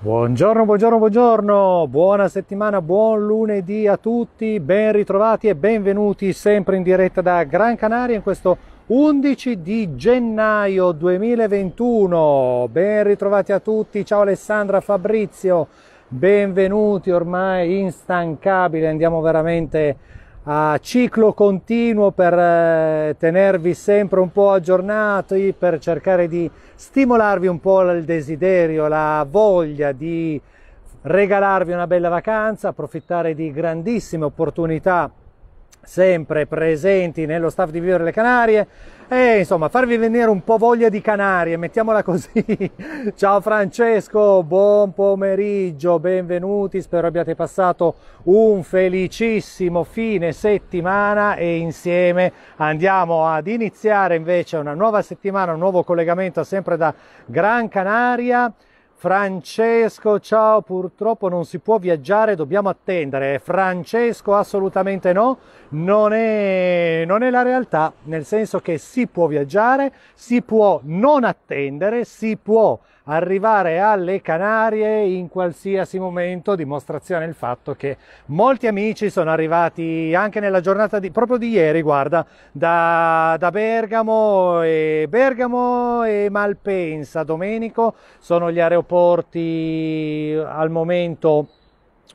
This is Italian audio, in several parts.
Buongiorno, buongiorno, buongiorno, buona settimana, buon lunedì a tutti, ben ritrovati e benvenuti sempre in diretta da Gran Canaria in questo 11 di gennaio 2021. Ben ritrovati a tutti, ciao Alessandra, Fabrizio, benvenuti ormai instancabile, andiamo veramente a ciclo continuo per eh, tenervi sempre un po' aggiornati, per cercare di stimolarvi un po' il desiderio, la voglia di regalarvi una bella vacanza, approfittare di grandissime opportunità sempre presenti nello staff di Vivere le Canarie e eh, insomma farvi venire un po' voglia di Canarie, mettiamola così. Ciao Francesco, buon pomeriggio, benvenuti, spero abbiate passato un felicissimo fine settimana e insieme andiamo ad iniziare invece una nuova settimana, un nuovo collegamento sempre da Gran Canaria Francesco, ciao, purtroppo non si può viaggiare, dobbiamo attendere. Francesco, assolutamente no, non è, non è, la realtà, nel senso che si può viaggiare, si può non attendere, si può arrivare alle Canarie in qualsiasi momento, dimostrazione del fatto che molti amici sono arrivati anche nella giornata di, proprio di ieri, guarda, da, da Bergamo e, Bergamo e Malpensa, Domenico, sono gli aeroporti eh, al momento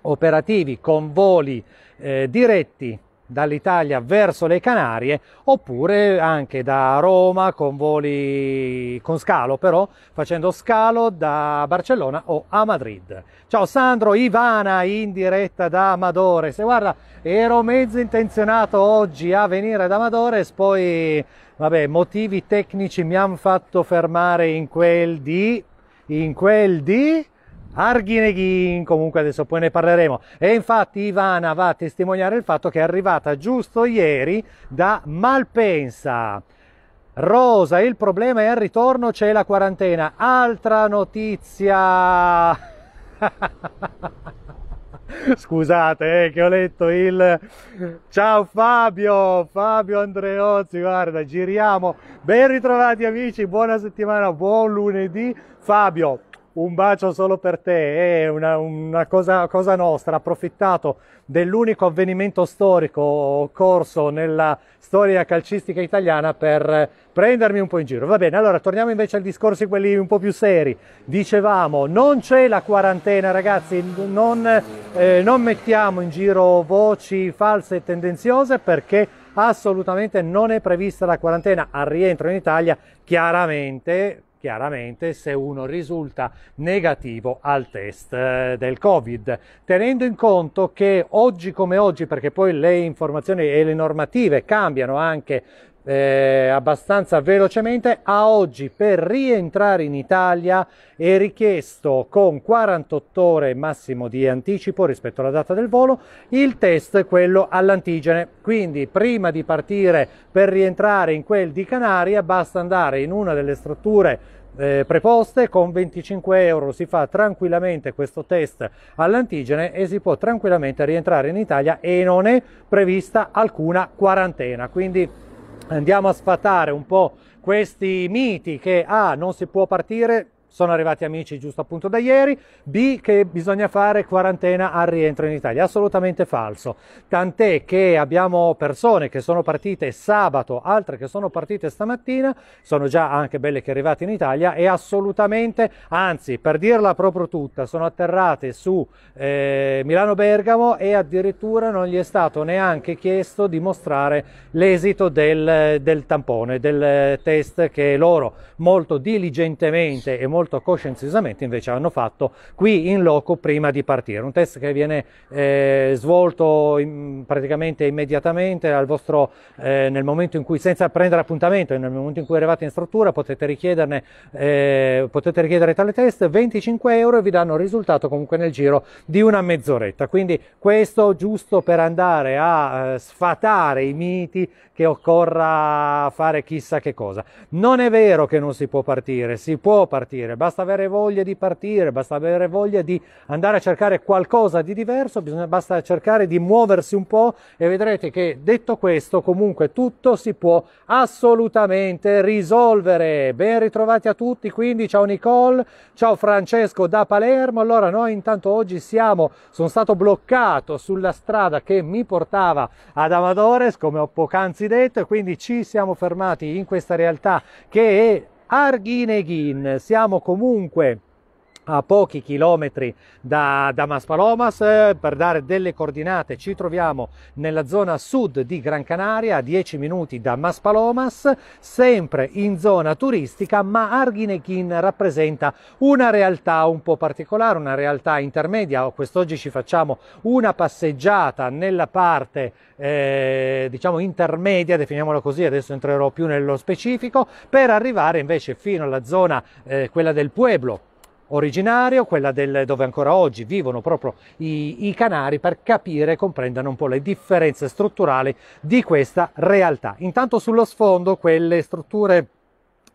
operativi con voli eh, diretti dall'Italia verso le Canarie oppure anche da Roma con voli con scalo però facendo scalo da Barcellona o a Madrid. Ciao Sandro, Ivana in diretta da Amadores se guarda ero mezzo intenzionato oggi a venire da Amadores poi vabbè motivi tecnici mi hanno fatto fermare in quel di in quel di Arghineghin, comunque adesso poi ne parleremo. E infatti Ivana va a testimoniare il fatto che è arrivata giusto ieri da Malpensa. Rosa, il problema è al ritorno c'è la quarantena. Altra notizia. Scusate eh, che ho letto il ciao Fabio, Fabio Andreozzi, guarda, giriamo. Ben ritrovati amici, buona settimana, buon lunedì. Fabio, un bacio solo per te, è una, una cosa, cosa, nostra, approfittato dell'unico avvenimento storico occorso nella storia calcistica italiana per prendermi un po' in giro. Va bene, allora torniamo invece ai discorsi quelli un po' più seri. Dicevamo, non c'è la quarantena ragazzi, non, eh, non mettiamo in giro voci false e tendenziose perché assolutamente non è prevista la quarantena al rientro in Italia, chiaramente chiaramente se uno risulta negativo al test eh, del Covid, tenendo in conto che oggi come oggi, perché poi le informazioni e le normative cambiano anche eh, abbastanza velocemente a oggi per rientrare in Italia è richiesto con 48 ore massimo di anticipo rispetto alla data del volo il test quello all'antigene quindi prima di partire per rientrare in quel di Canaria basta andare in una delle strutture eh, preposte con 25 euro si fa tranquillamente questo test all'antigene e si può tranquillamente rientrare in Italia e non è prevista alcuna quarantena quindi andiamo a sfatare un po' questi miti che ah, non si può partire sono arrivati amici giusto appunto da ieri, B che bisogna fare quarantena al rientro in Italia, assolutamente falso, tant'è che abbiamo persone che sono partite sabato, altre che sono partite stamattina, sono già anche belle che arrivate in Italia e assolutamente, anzi per dirla proprio tutta, sono atterrate su eh, Milano Bergamo e addirittura non gli è stato neanche chiesto di mostrare l'esito del, del tampone, del eh, test che loro molto diligentemente e molto molto coscienziosamente invece hanno fatto qui in loco prima di partire. Un test che viene eh, svolto in, praticamente immediatamente al vostro, eh, nel momento in cui, senza prendere appuntamento, nel momento in cui arrivate in struttura potete, richiederne, eh, potete richiedere tale test, 25 euro e vi danno il risultato comunque nel giro di una mezz'oretta. Quindi questo giusto per andare a eh, sfatare i miti che occorra fare chissà che cosa. Non è vero che non si può partire, si può partire, partire, basta avere voglia di partire, basta avere voglia di andare a cercare qualcosa di diverso, bisogna, basta cercare di muoversi un po' e vedrete che detto questo comunque tutto si può assolutamente risolvere. Ben ritrovati a tutti, quindi ciao Nicole, ciao Francesco da Palermo. Allora noi intanto oggi siamo, sono stato bloccato sulla strada che mi portava ad Amadores, come ho poc'anzi detto, e quindi ci siamo fermati in questa realtà che è Arghineghin. Siamo comunque a pochi chilometri da, da Maspalomas eh, per dare delle coordinate ci troviamo nella zona sud di Gran Canaria a 10 minuti da Maspalomas sempre in zona turistica ma Arghinekin rappresenta una realtà un po' particolare una realtà intermedia quest'oggi ci facciamo una passeggiata nella parte eh, diciamo intermedia definiamola così adesso entrerò più nello specifico per arrivare invece fino alla zona eh, quella del Pueblo originario, quella del, dove ancora oggi vivono proprio i, i canari, per capire e comprendere un po' le differenze strutturali di questa realtà. Intanto sullo sfondo quelle strutture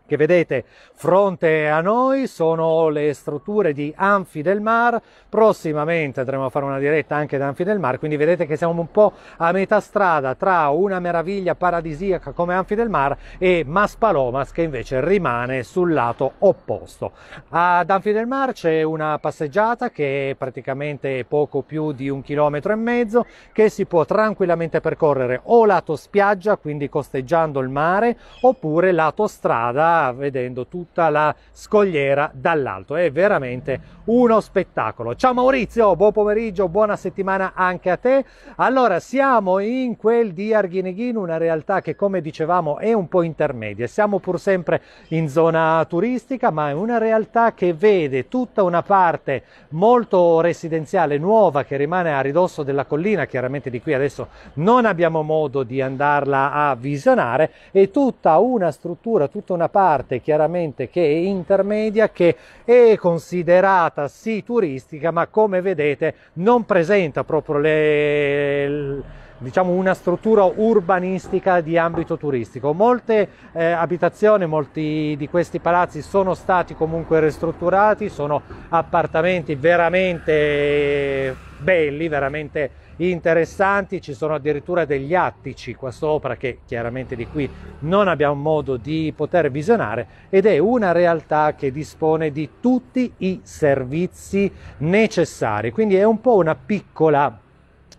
che vedete fronte a noi sono le strutture di Anfi del Mar, prossimamente andremo a fare una diretta anche da Anfi del Mar, quindi vedete che siamo un po' a metà strada tra una meraviglia paradisiaca come Anfi del Mar e Maspalomas che invece rimane sul lato opposto. Ad Anfi del Mar c'è una passeggiata che è praticamente poco più di un chilometro e mezzo che si può tranquillamente percorrere o lato spiaggia, quindi costeggiando il mare, oppure lato strada vedendo tutta la scogliera dall'alto. È veramente uno spettacolo. Ciao Maurizio, buon pomeriggio, buona settimana anche a te. Allora, siamo in quel di Arghineghin, una realtà che come dicevamo è un po' intermedia. Siamo pur sempre in zona turistica, ma è una realtà che vede tutta una parte molto residenziale nuova che rimane a ridosso della collina, chiaramente di qui adesso non abbiamo modo di andarla a visionare e tutta una struttura, tutta una parte parte chiaramente che è intermedia che è considerata sì turistica ma come vedete non presenta proprio le, diciamo una struttura urbanistica di ambito turistico. Molte eh, abitazioni, molti di questi palazzi sono stati comunque ristrutturati, sono appartamenti veramente belli, veramente interessanti, ci sono addirittura degli attici qua sopra che chiaramente di qui non abbiamo modo di poter visionare ed è una realtà che dispone di tutti i servizi necessari, quindi è un po' una piccola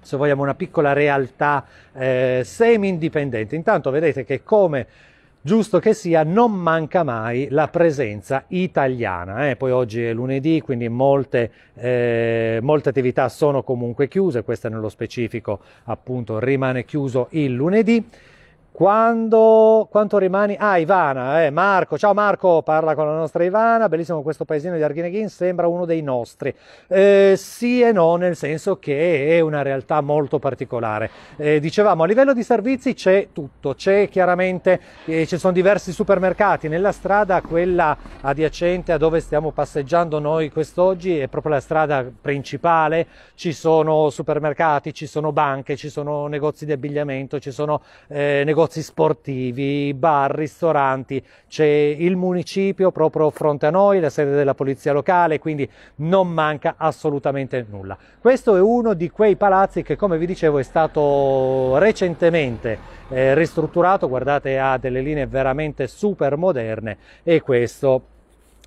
se vogliamo una piccola realtà eh, semi indipendente. Intanto vedete che come giusto che sia, non manca mai la presenza italiana. Eh? Poi oggi è lunedì, quindi molte, eh, molte, attività sono comunque chiuse, questa nello specifico appunto rimane chiuso il lunedì. Quando, quanto rimani? Ah, Ivana, eh, Marco, ciao Marco, parla con la nostra Ivana, bellissimo questo paesino di Arghineghin, sembra uno dei nostri. Eh, sì e no, nel senso che è una realtà molto particolare. Eh, dicevamo, a livello di servizi c'è tutto, c'è chiaramente, eh, ci sono diversi supermercati, nella strada quella adiacente a dove stiamo passeggiando noi quest'oggi è proprio la strada principale, ci sono supermercati, ci sono banche, ci sono negozi di abbigliamento, ci sono eh, negozi negozi sportivi, bar, ristoranti, c'è il municipio proprio fronte a noi, la sede della polizia locale, quindi non manca assolutamente nulla. Questo è uno di quei palazzi che come vi dicevo è stato recentemente eh, ristrutturato, guardate ha delle linee veramente super moderne e questo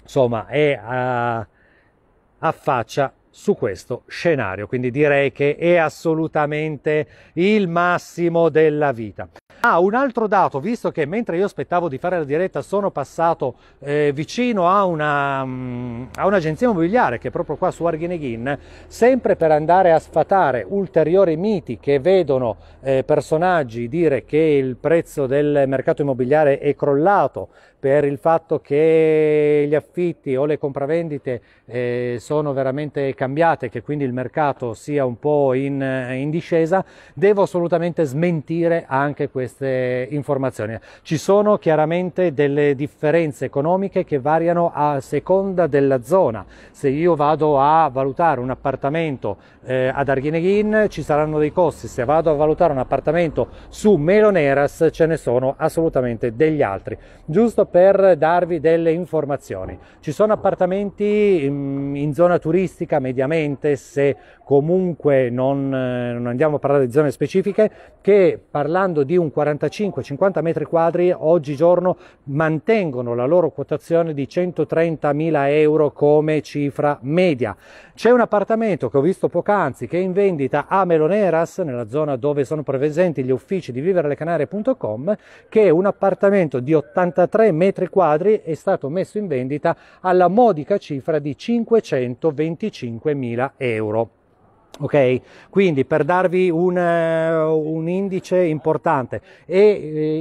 insomma è a, a faccia su questo scenario, quindi direi che è assolutamente il massimo della vita. Ah, un altro dato, visto che mentre io aspettavo di fare la diretta sono passato eh, vicino a, una, mm, a, un'agenzia immobiliare che è proprio qua su Arghineghin, sempre per andare a sfatare ulteriori miti che vedono eh, personaggi dire che il prezzo del mercato immobiliare è crollato per il fatto che gli affitti o le compravendite eh, sono veramente cambiate, che quindi il mercato sia un po' in, eh, in, discesa, devo assolutamente smentire anche queste informazioni. Ci sono chiaramente delle differenze economiche che variano a seconda della zona. Se io vado a valutare un appartamento eh, ad Arghineghin ci saranno dei costi, se vado a valutare un appartamento su Meloneras ce ne sono assolutamente degli altri. Giusto per darvi delle informazioni. Ci sono appartamenti mm, in zona turistica mediamente, se comunque non, eh, non andiamo a parlare di zone specifiche, che parlando di un 45-50 metri quadri oggigiorno mantengono la loro quotazione di 130.000 euro come cifra media. C'è un appartamento che ho visto poc'anzi che è in vendita a Meloneras, nella zona dove sono presenti gli uffici di viverlecanarie.com, che è un appartamento di 83 metri metri quadri è stato messo in vendita alla modica cifra di 525.000 euro. Ok, quindi per darvi un, eh, un indice importante e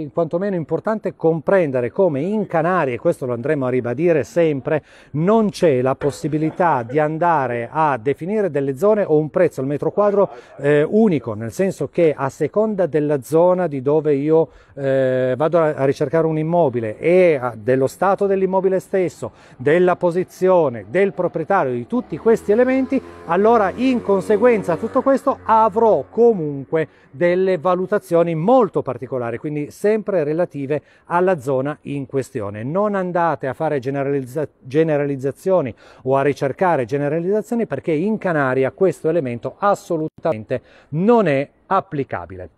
eh, quantomeno importante comprendere come in Canarie, questo lo andremo a ribadire sempre, non c'è la possibilità di andare a definire delle zone o un prezzo al metro quadro eh, unico, nel senso che a seconda della zona di dove io eh, vado a ricercare un immobile e dello stato dell'immobile stesso, della posizione, del proprietario, di tutti questi elementi, allora in conseguenza conseguenza a tutto questo avrò comunque delle valutazioni molto particolari, quindi sempre relative alla zona in questione. Non andate a fare generalizza generalizzazioni o a ricercare generalizzazioni perché in Canaria questo elemento assolutamente non è applicabile.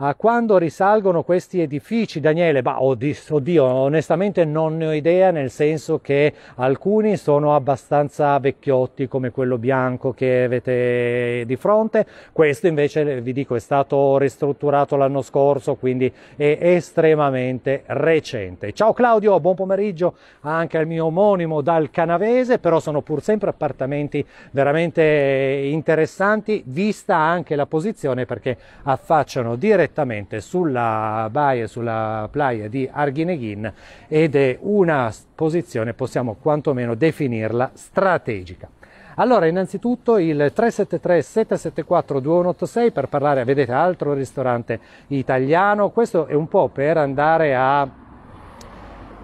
A quando risalgono questi edifici, Daniele? Bah, oddio, oddio, onestamente non ne ho idea, nel senso che alcuni sono abbastanza vecchiotti, come quello bianco che avete di fronte. Questo invece, vi dico, è stato ristrutturato l'anno scorso, quindi è estremamente recente. Ciao Claudio, buon pomeriggio anche al mio omonimo dal Canavese, però sono pur sempre appartamenti veramente interessanti, vista anche la posizione perché affacciano direttamente direttamente sulla baia, sulla playa di Arghineghin ed è una posizione, possiamo quantomeno definirla, strategica. Allora, innanzitutto il 373-774-2186 per parlare, vedete, altro ristorante italiano, questo è un po' per andare a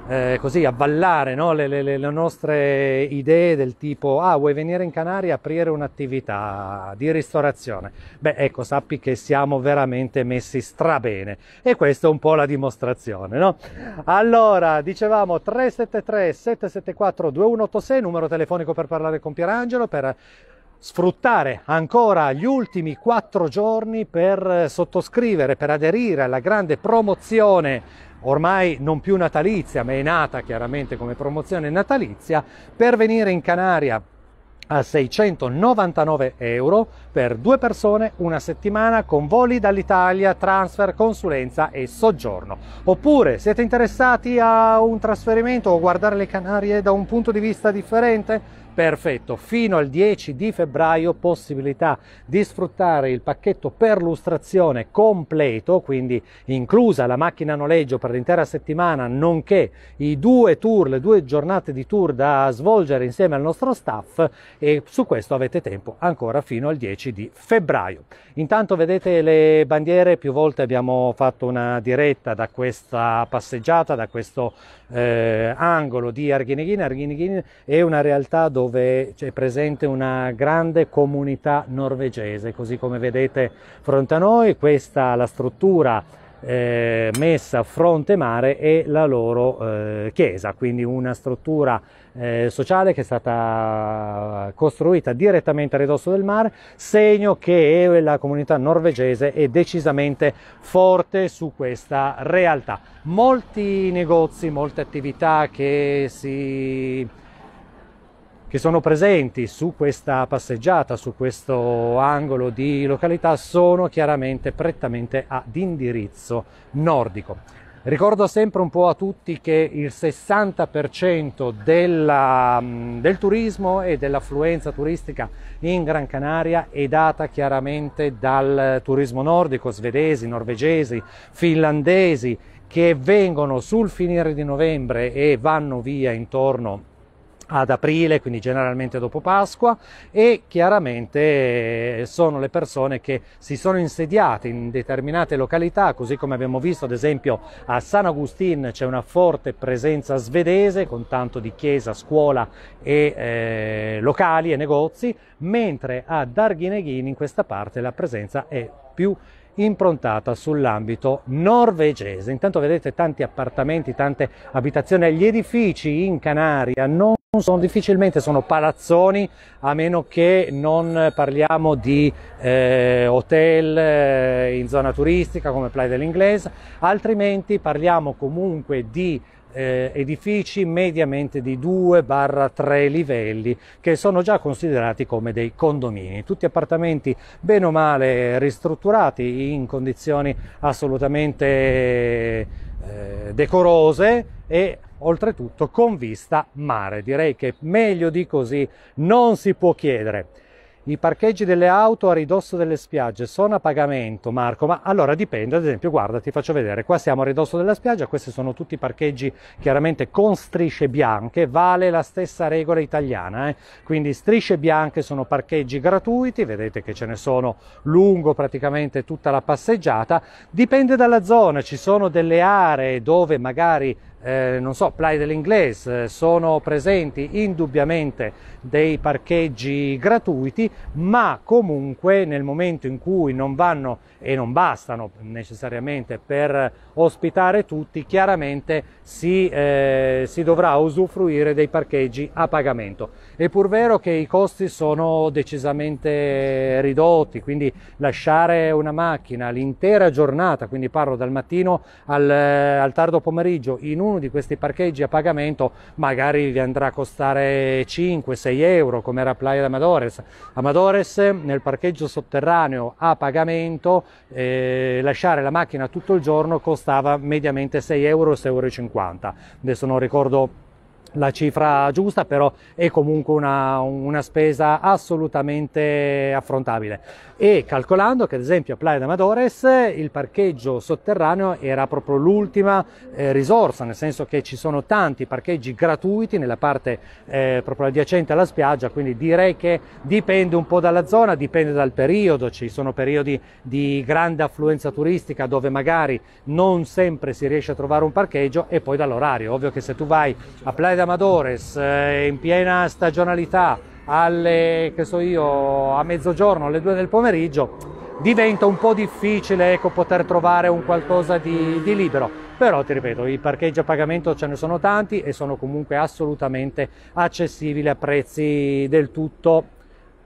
eh, così avvallare no? le, le, le, nostre idee del tipo ah vuoi venire in Canaria e aprire un'attività di ristorazione beh ecco sappi che siamo veramente messi strabene e questa è un po' la dimostrazione no? allora dicevamo 373 774 2186 numero telefonico per parlare con Pierangelo per sfruttare ancora gli ultimi quattro giorni per eh, sottoscrivere, per aderire alla grande promozione ormai non più natalizia, ma è nata chiaramente come promozione natalizia, per venire in Canaria a 699 euro per due persone una settimana con voli dall'Italia, transfer, consulenza e soggiorno. Oppure siete interessati a un trasferimento o guardare le Canarie da un punto di vista differente? Perfetto, fino al 10 di febbraio possibilità di sfruttare il pacchetto per lustrazione completo, quindi inclusa la macchina a noleggio per l'intera settimana, nonché i due tour, le due giornate di tour da svolgere insieme al nostro staff e su questo avete tempo ancora fino al 10 di febbraio. Intanto vedete le bandiere, più volte abbiamo fatto una diretta da questa passeggiata, da questo eh, angolo di Arghinighina. Arghinighina è una realtà dove dove è presente una grande comunità norvegese, così come vedete fronte a noi, questa la struttura eh, messa a fronte mare e la loro eh, chiesa, quindi una struttura eh, sociale che è stata costruita direttamente a ridosso del mare, segno che la comunità norvegese è decisamente forte su questa realtà. Molti negozi, molte attività che si che sono presenti su questa passeggiata, su questo angolo di località, sono chiaramente prettamente ad indirizzo nordico. Ricordo sempre un po' a tutti che il 60% della, mm, del turismo e dell'affluenza turistica in Gran Canaria è data chiaramente dal turismo nordico, svedesi, norvegesi, finlandesi, che vengono sul finire di novembre e vanno via intorno ad aprile, quindi generalmente dopo Pasqua e chiaramente eh, sono le persone che si sono insediate in determinate località, così come abbiamo visto ad esempio a San Agustin c'è una forte presenza svedese con tanto di chiesa, scuola e eh, locali e negozi, mentre a Darghineghin in questa parte la presenza è più improntata sull'ambito norvegese. Intanto vedete tanti appartamenti, tante abitazioni, gli edifici in Canaria non sono difficilmente sono palazzoni a meno che non parliamo di eh, hotel eh, in zona turistica come Playa dell'Inglese, altrimenti parliamo comunque di eh, edifici mediamente di 2-3 livelli che sono già considerati come dei condomini, tutti appartamenti bene o male ristrutturati in condizioni assolutamente eh, decorose e oltretutto con vista mare. Direi che meglio di così non si può chiedere. I parcheggi delle auto a ridosso delle spiagge sono a pagamento, Marco, ma allora dipende, ad esempio, guarda, ti faccio vedere, qua siamo a ridosso della spiaggia, questi sono tutti parcheggi chiaramente con strisce bianche, vale la stessa regola italiana, eh? quindi strisce bianche sono parcheggi gratuiti, vedete che ce ne sono lungo praticamente tutta la passeggiata, dipende dalla zona, ci sono delle aree dove magari eh, non so, Playa dell'Inglese, eh, sono presenti indubbiamente dei parcheggi gratuiti, ma comunque nel momento in cui non vanno e non bastano necessariamente per ospitare tutti, chiaramente si, eh, si dovrà usufruire dei parcheggi a pagamento. È pur vero che i costi sono decisamente ridotti, quindi lasciare una macchina l'intera giornata, quindi parlo dal mattino al, eh, al tardo pomeriggio in un uno di questi parcheggi a pagamento magari vi andrà a costare 5-6 euro come era Playa de Amadores. Amadores nel parcheggio sotterraneo a pagamento eh, lasciare la macchina tutto il giorno costava mediamente 6 euro, 6,50 euro. Adesso non ricordo la cifra giusta, però è comunque una, una, spesa assolutamente affrontabile. E calcolando che ad esempio a Playa de Amadores il parcheggio sotterraneo era proprio l'ultima eh, risorsa, nel senso che ci sono tanti parcheggi gratuiti nella parte eh, proprio adiacente alla spiaggia, quindi direi che dipende un po' dalla zona, dipende dal periodo, ci sono periodi di grande affluenza turistica dove magari non sempre si riesce a trovare un parcheggio e poi dall'orario. Ovvio che se tu vai a Playa de Amadores eh, in piena stagionalità alle, che so io, a mezzogiorno, alle due del pomeriggio, diventa un po' difficile ecco, poter trovare un qualcosa di, di, libero. Però ti ripeto, i parcheggi a pagamento ce ne sono tanti e sono comunque assolutamente accessibili a prezzi del tutto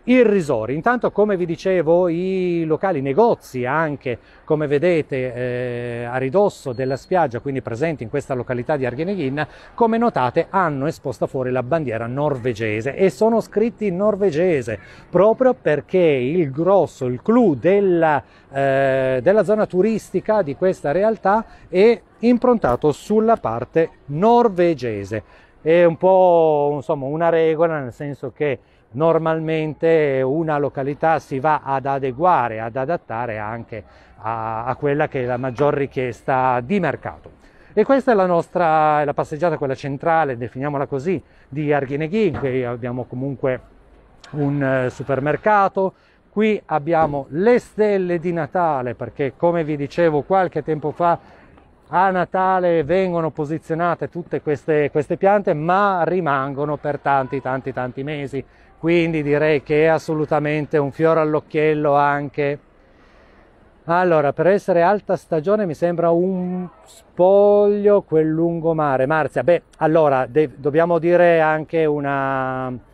irrisori. Intanto, come vi dicevo, i locali, i negozi anche, come vedete, eh, a ridosso della spiaggia, quindi presenti in questa località di Argeneghin, come notate, hanno esposta fuori la bandiera norvegese e sono scritti in norvegese, proprio perché il grosso, il clou della, eh, della zona turistica di questa realtà è improntato sulla parte norvegese. È un po' insomma, una regola, nel senso che normalmente una località si va ad adeguare, ad adattare anche a, a quella che è la maggior richiesta di mercato. E questa è la nostra la passeggiata, quella centrale, definiamola così, di Arghineghi, in cui abbiamo comunque un eh, supermercato, qui abbiamo le stelle di Natale perché come vi dicevo qualche tempo fa a Natale vengono posizionate tutte queste, queste piante ma rimangono per tanti tanti tanti mesi quindi direi che è assolutamente un fiore all'occhiello anche. Allora, per essere alta stagione mi sembra un spoglio quel lungomare. Marzia, beh, allora dobbiamo dire anche una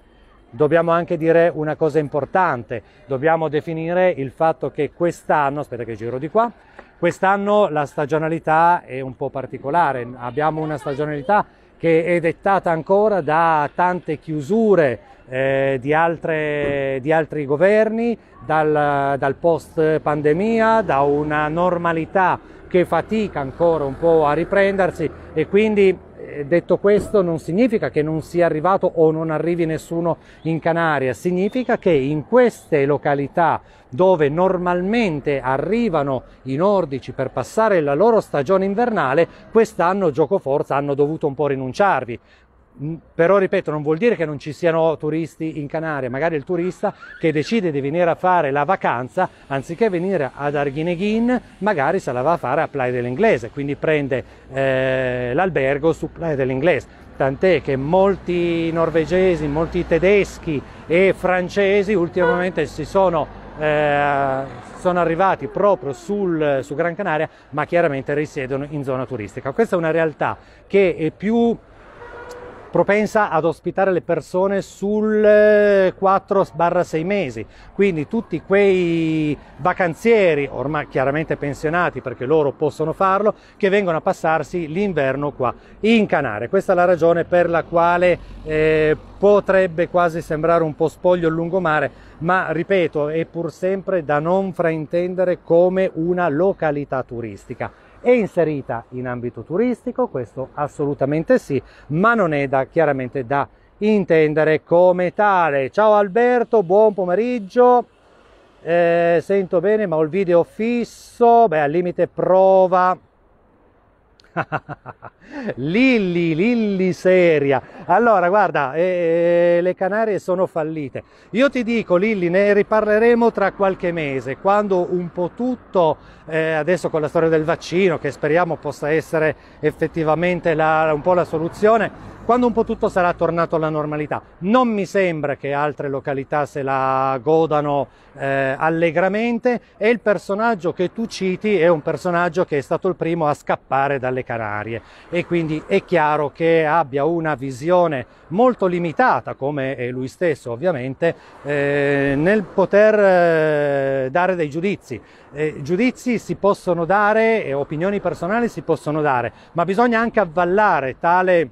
dobbiamo anche dire una cosa importante, dobbiamo definire il fatto che quest'anno, aspetta che giro di qua, quest'anno la stagionalità è un po' particolare, abbiamo una stagionalità che è dettata ancora da tante chiusure eh, di, altre, di, altri governi, dal, dal post pandemia, da una normalità che fatica ancora un po' a riprendersi e quindi detto questo non significa che non sia arrivato o non arrivi nessuno in Canaria, significa che in queste località dove normalmente arrivano i nordici per passare la loro stagione invernale, quest'anno gioco forza hanno dovuto un po' rinunciarvi però ripeto non vuol dire che non ci siano turisti in Canaria magari il turista che decide di venire a fare la vacanza anziché venire ad Arghineghin magari se la va a fare a Playa dell'Inglese quindi prende eh, l'albergo su Playa dell'Inglese tant'è che molti norvegesi molti tedeschi e francesi ultimamente si sono eh, sono arrivati proprio sul, su Gran Canaria ma chiaramente risiedono in zona turistica questa è una realtà che è più propensa ad ospitare le persone sul 4-6 eh, mesi, quindi tutti quei vacanzieri, ormai chiaramente pensionati perché loro possono farlo, che vengono a passarsi l'inverno qua in Canarie. Questa è la ragione per la quale eh, potrebbe quasi sembrare un po' spoglio il lungomare, ma ripeto, è pur sempre da non fraintendere come una località turistica è inserita in ambito turistico, questo assolutamente sì, ma non è da, chiaramente da intendere come tale. Ciao Alberto, buon pomeriggio. Eh, sento bene, ma ho il video fisso. Beh, al limite prova. Lilli, Lilli seria. Allora, guarda, eh, eh, le Canarie sono fallite. Io ti dico, Lilli, ne riparleremo tra qualche mese, quando un po' tutto, eh, adesso con la storia del vaccino, che speriamo possa essere effettivamente la, un po' la soluzione, quando un po' tutto sarà tornato alla normalità. Non mi sembra che altre località se la godano eh, allegramente e il personaggio che tu citi è un personaggio che è stato il primo a scappare dalle Canarie e quindi è chiaro che abbia una visione molto limitata, come è lui stesso ovviamente, eh, nel poter eh, dare dei giudizi. Eh, giudizi si possono dare e opinioni personali si possono dare, ma bisogna anche avvallare tale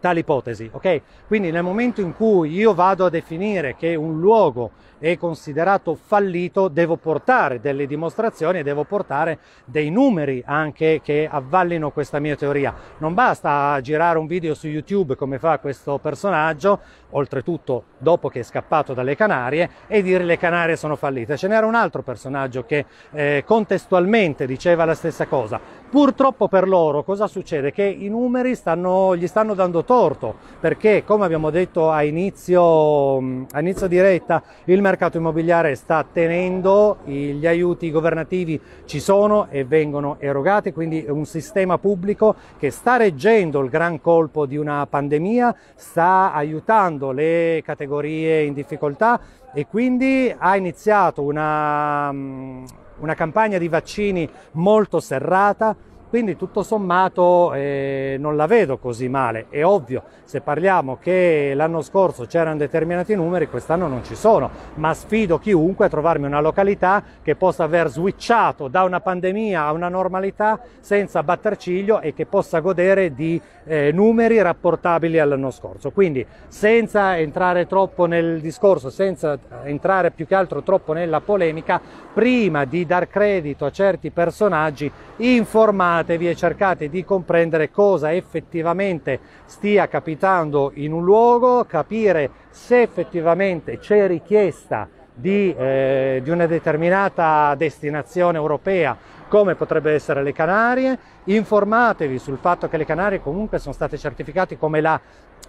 tale ipotesi, ok? Quindi nel momento in cui io vado a definire che un luogo è considerato fallito, devo portare delle dimostrazioni e devo portare dei numeri anche che avvallino questa mia teoria. Non basta girare un video su YouTube come fa questo personaggio oltretutto dopo che è scappato dalle Canarie, e dire le Canarie sono fallite. Ce n'era un altro personaggio che eh, contestualmente diceva la stessa cosa. Purtroppo per loro cosa succede? Che i numeri stanno, gli stanno dando torto, perché come abbiamo detto a inizio, a inizio diretta, il mercato immobiliare sta tenendo, gli aiuti governativi ci sono e vengono erogati, quindi è un sistema pubblico che sta reggendo il gran colpo di una pandemia, sta aiutando aiutando le categorie in difficoltà e quindi ha iniziato una, mm, una campagna di vaccini molto serrata quindi tutto sommato eh, non la vedo così male. È ovvio, se parliamo che l'anno scorso c'erano determinati numeri, quest'anno non ci sono, ma sfido chiunque a trovarmi una località che possa aver switchato da una pandemia a una normalità senza batter ciglio e che possa godere di eh, numeri rapportabili all'anno scorso. Quindi senza entrare troppo nel discorso, senza entrare più che altro troppo nella polemica, prima di dar credito a certi personaggi informati informatevi e cercate di comprendere cosa effettivamente stia capitando in un luogo, capire se effettivamente c'è richiesta di, eh, di, una determinata destinazione europea come potrebbe essere le Canarie, informatevi sul fatto che le Canarie comunque sono state certificate come la,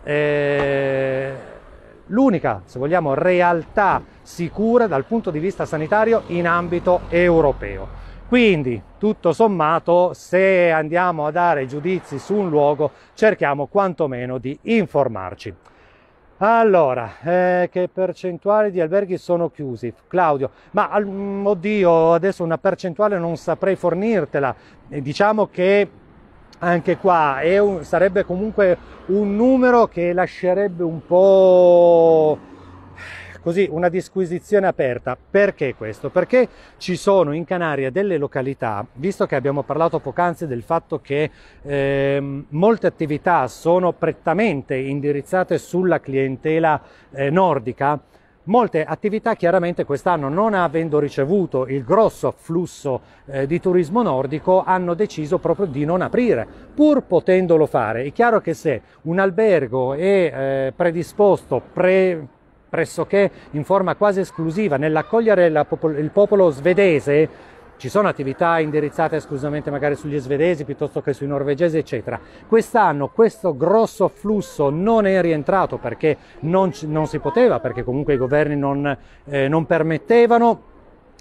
eh, l'unica, se vogliamo, realtà sicura dal punto di vista sanitario in ambito europeo. Quindi, tutto sommato, se andiamo a dare giudizi su un luogo, cerchiamo quantomeno di informarci. Allora, eh, che percentuale di alberghi sono chiusi? Claudio, ma mm, oddio, adesso una percentuale non saprei fornirtela. diciamo che anche qua un, sarebbe comunque un numero che lascerebbe un po' così una disquisizione aperta. Perché questo? Perché ci sono in Canaria delle località, visto che abbiamo parlato poc'anzi del fatto che eh, molte attività sono prettamente indirizzate sulla clientela eh, nordica, Molte attività chiaramente quest'anno, non avendo ricevuto il grosso afflusso eh, di turismo nordico, hanno deciso proprio di non aprire, pur potendolo fare. È chiaro che se un albergo è eh, predisposto, pre pressoché in forma quasi esclusiva nell'accogliere popol- il popolo svedese ci sono attività indirizzate esclusivamente magari sugli svedesi piuttosto che sui norvegesi, eccetera. Quest'anno questo grosso flusso non è rientrato perché non, non si poteva, perché comunque i governi non, eh, non permettevano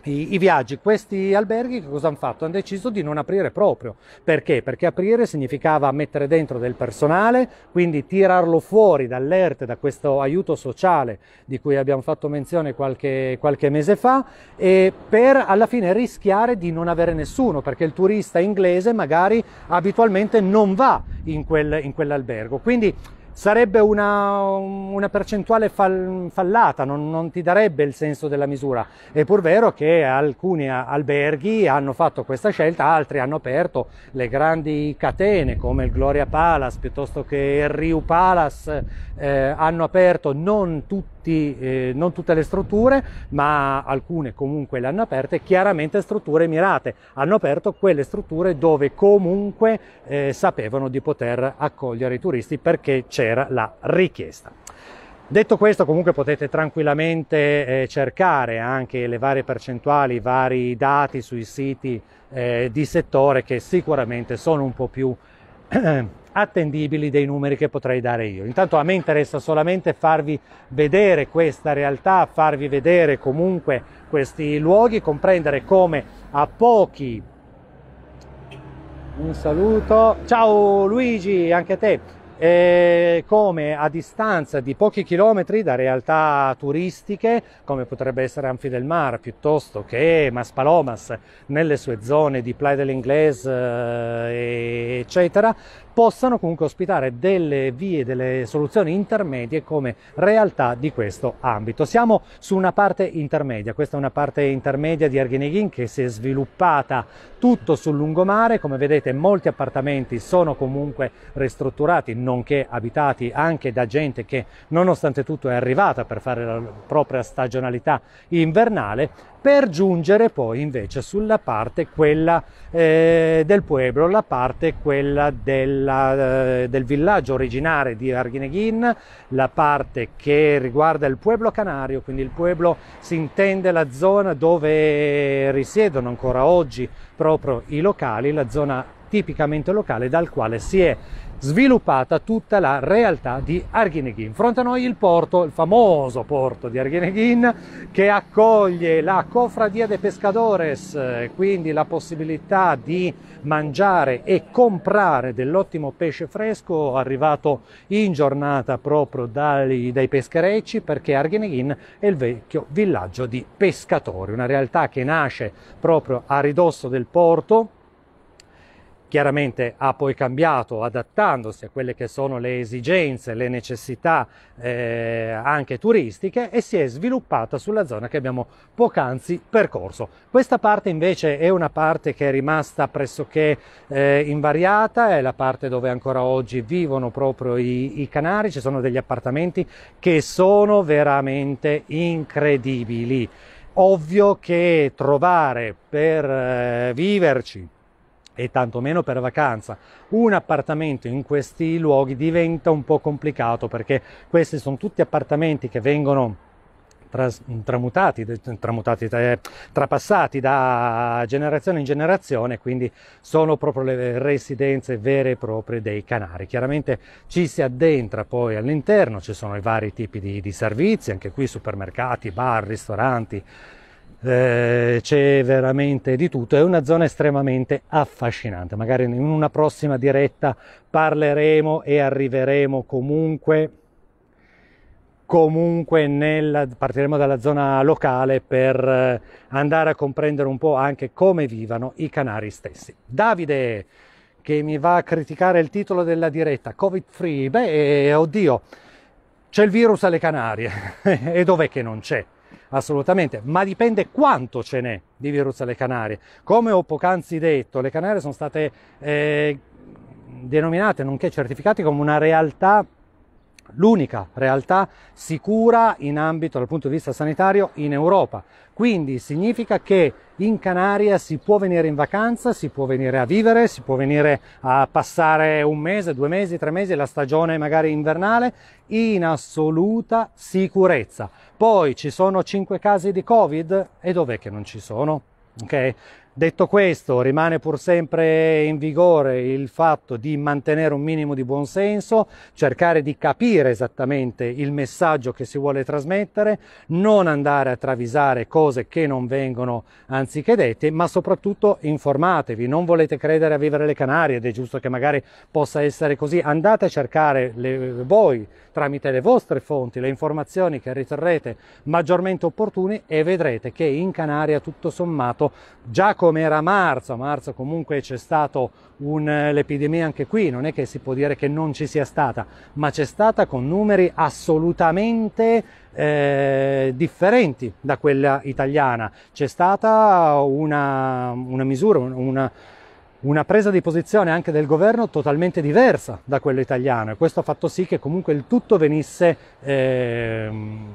i, i, viaggi, questi alberghi che cosa hanno fatto? Hanno deciso di non aprire proprio. Perché? Perché aprire significava mettere dentro del personale, quindi tirarlo fuori dall'ERTE, da questo aiuto sociale di cui abbiamo fatto menzione qualche, qualche mese fa, e per alla fine rischiare di non avere nessuno, perché il turista inglese magari abitualmente non va in, quel, in quell'albergo. Quindi sarebbe una, una percentuale fal, fallata, non, non, ti darebbe il senso della misura. È pur vero che alcuni alberghi hanno fatto questa scelta, altri hanno aperto le grandi catene come il Gloria Palace piuttosto che il Riu Palace, eh, hanno aperto non tutti eh, non tutte le strutture, ma alcune comunque le hanno aperte, chiaramente strutture mirate, hanno aperto quelle strutture dove comunque eh, sapevano di poter accogliere i turisti perché c'era per la richiesta. Detto questo, comunque potete tranquillamente eh, cercare anche le varie percentuali, i vari dati sui siti eh, di settore che sicuramente sono un po' più attendibili dei numeri che potrei dare io. Intanto a me interessa solamente farvi vedere questa realtà, farvi vedere comunque questi luoghi, comprendere come a pochi un saluto. Ciao Luigi, anche a te e eh, come a distanza di pochi chilometri da realtà turistiche come potrebbe essere Anfi del Mar piuttosto che Maspalomas nelle sue zone di Playa del Inglés eh, eccetera possano comunque ospitare delle vie, delle soluzioni intermedie come realtà di questo ambito. Siamo su una parte intermedia, questa è una parte intermedia di Ergeneghin che si è sviluppata tutto sul lungomare, come vedete molti appartamenti sono comunque ristrutturati nonché abitati anche da gente che nonostante tutto è arrivata per fare la propria stagionalità invernale per giungere poi invece sulla parte quella eh, del pueblo, la parte quella della, eh, del villaggio originale di Arguineghin, la parte che riguarda il pueblo canario, quindi il pueblo si intende la zona dove risiedono ancora oggi proprio i locali, la zona tipicamente locale dal quale si è sviluppata tutta la realtà di Arghineghin. In fronte a noi il porto, il famoso porto di Arghineghin, che accoglie la Cofradia de Pescadores, eh, quindi la possibilità di mangiare e comprare dell'ottimo pesce fresco arrivato in giornata proprio dai, dai pescherecci, perché Arghineghin è il vecchio villaggio di pescatori, una realtà che nasce proprio a ridosso del porto chiaramente ha poi cambiato adattandosi a quelle che sono le esigenze, le necessità eh, anche turistiche e si è sviluppata sulla zona che abbiamo poc'anzi percorso. Questa parte invece è una parte che è rimasta pressoché eh, invariata, è la parte dove ancora oggi vivono proprio i, i canari, ci sono degli appartamenti che sono veramente incredibili. Ovvio che trovare per eh, viverci e tantomeno per vacanza un appartamento in questi luoghi diventa un po' complicato perché questi sono tutti appartamenti che vengono Tras, tramutati, tramutati eh, trapassati da generazione in generazione, quindi sono proprio le residenze vere e proprie dei canari. Chiaramente ci si addentra poi all'interno, ci sono i vari tipi di, di servizi, anche qui supermercati, bar, ristoranti, eh, c'è veramente di tutto, è una zona estremamente affascinante, magari in una prossima diretta parleremo e arriveremo comunque comunque nella, partiremo dalla zona locale per eh, andare a comprendere un po' anche come vivano i canari stessi. Davide che mi va a criticare il titolo della diretta, Covid free, beh, eh, oddio, c'è il virus alle Canarie e dov'è che non c'è? assolutamente, ma dipende quanto ce n'è di virus alle Canarie. Come ho poc'anzi detto, le Canarie sono state eh, denominate, nonché certificate come una realtà l'unica realtà sicura in ambito dal punto di vista sanitario in Europa. Quindi significa che in Canaria si può venire in vacanza, si può venire a vivere, si può venire a passare un mese, due mesi, tre mesi, la stagione magari invernale, in assoluta sicurezza. Poi ci sono cinque casi di Covid e dov'è che non ci sono? Okay? Detto questo, rimane pur sempre in vigore il fatto di mantenere un minimo di buonsenso, cercare di capire esattamente il messaggio che si vuole trasmettere, non andare a travisare cose che non vengono anziché dette, ma soprattutto informatevi, non volete credere a vivere le Canarie ed è giusto che magari possa essere così, andate a cercare le, voi tramite le vostre fonti le informazioni che riterrete maggiormente opportune e vedrete che in Canaria tutto sommato già come era a marzo, a marzo comunque c'è stata eh, l'epidemia anche qui, non è che si può dire che non ci sia stata, ma c'è stata con numeri assolutamente eh, differenti da quella italiana, c'è stata una, una misura, una, una presa di posizione anche del governo totalmente diversa da quello italiano e questo ha fatto sì che comunque il tutto venisse eh,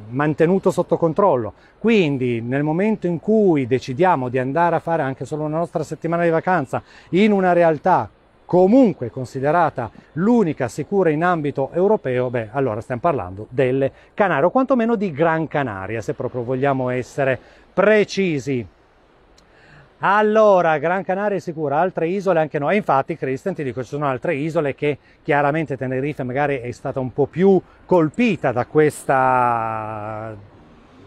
mantenuto sotto controllo. Quindi nel momento in cui decidiamo di andare a fare anche solo una nostra settimana di vacanza in una realtà comunque considerata l'unica sicura in ambito europeo, beh, allora stiamo parlando delle Canarie, o quantomeno di Gran Canaria, se proprio vogliamo essere precisi. Allora, Gran Canaria è sicura, altre isole anche noi, infatti, Christian, ti dico, ci sono altre isole che chiaramente Tenerife magari è stata un po' più colpita da questa,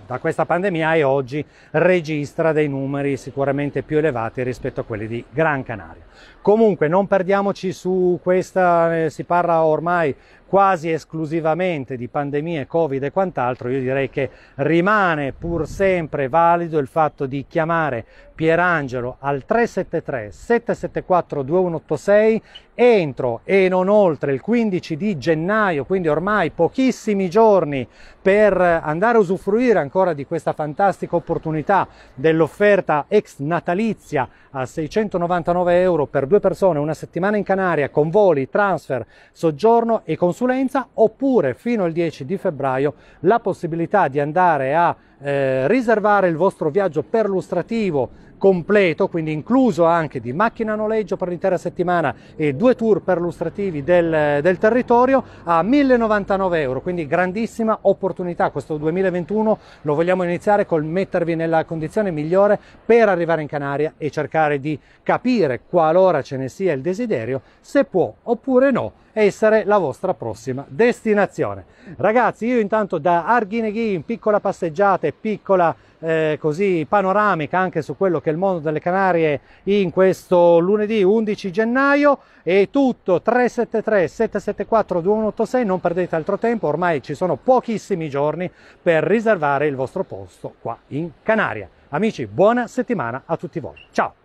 da questa pandemia e oggi registra dei numeri sicuramente più elevati rispetto a quelli di Gran Canaria. Comunque non perdiamoci su questa, eh, si parla ormai quasi esclusivamente di pandemie, covid e quant'altro, io direi che rimane pur sempre valido il fatto di chiamare Pierangelo al 373 774 2186 entro e non oltre il 15 di gennaio, quindi ormai pochissimi giorni per andare a usufruire ancora di questa fantastica opportunità dell'offerta ex natalizia a 699 euro per due persone, una settimana in Canaria con voli, transfer, soggiorno e consulenza consulenza oppure fino al 10 di febbraio la possibilità di andare a eh, riservare il vostro viaggio perlustrativo completo, quindi incluso anche di macchina a noleggio per l'intera settimana e due tour perlustrativi del, del territorio a 1099 euro, quindi grandissima opportunità. Questo 2021 lo vogliamo iniziare col mettervi nella condizione migliore per arrivare in Canaria e cercare di capire qualora ce ne sia il desiderio se può oppure no essere la vostra prossima destinazione. Ragazzi, io intanto da Arghineghi in piccola passeggiata e piccola eh, così panoramica anche su quello che è il mondo delle Canarie in questo lunedì 11 gennaio. È tutto 373 774 2186, non perdete altro tempo, ormai ci sono pochissimi giorni per riservare il vostro posto qua in Canaria. Amici, buona settimana a tutti voi. Ciao!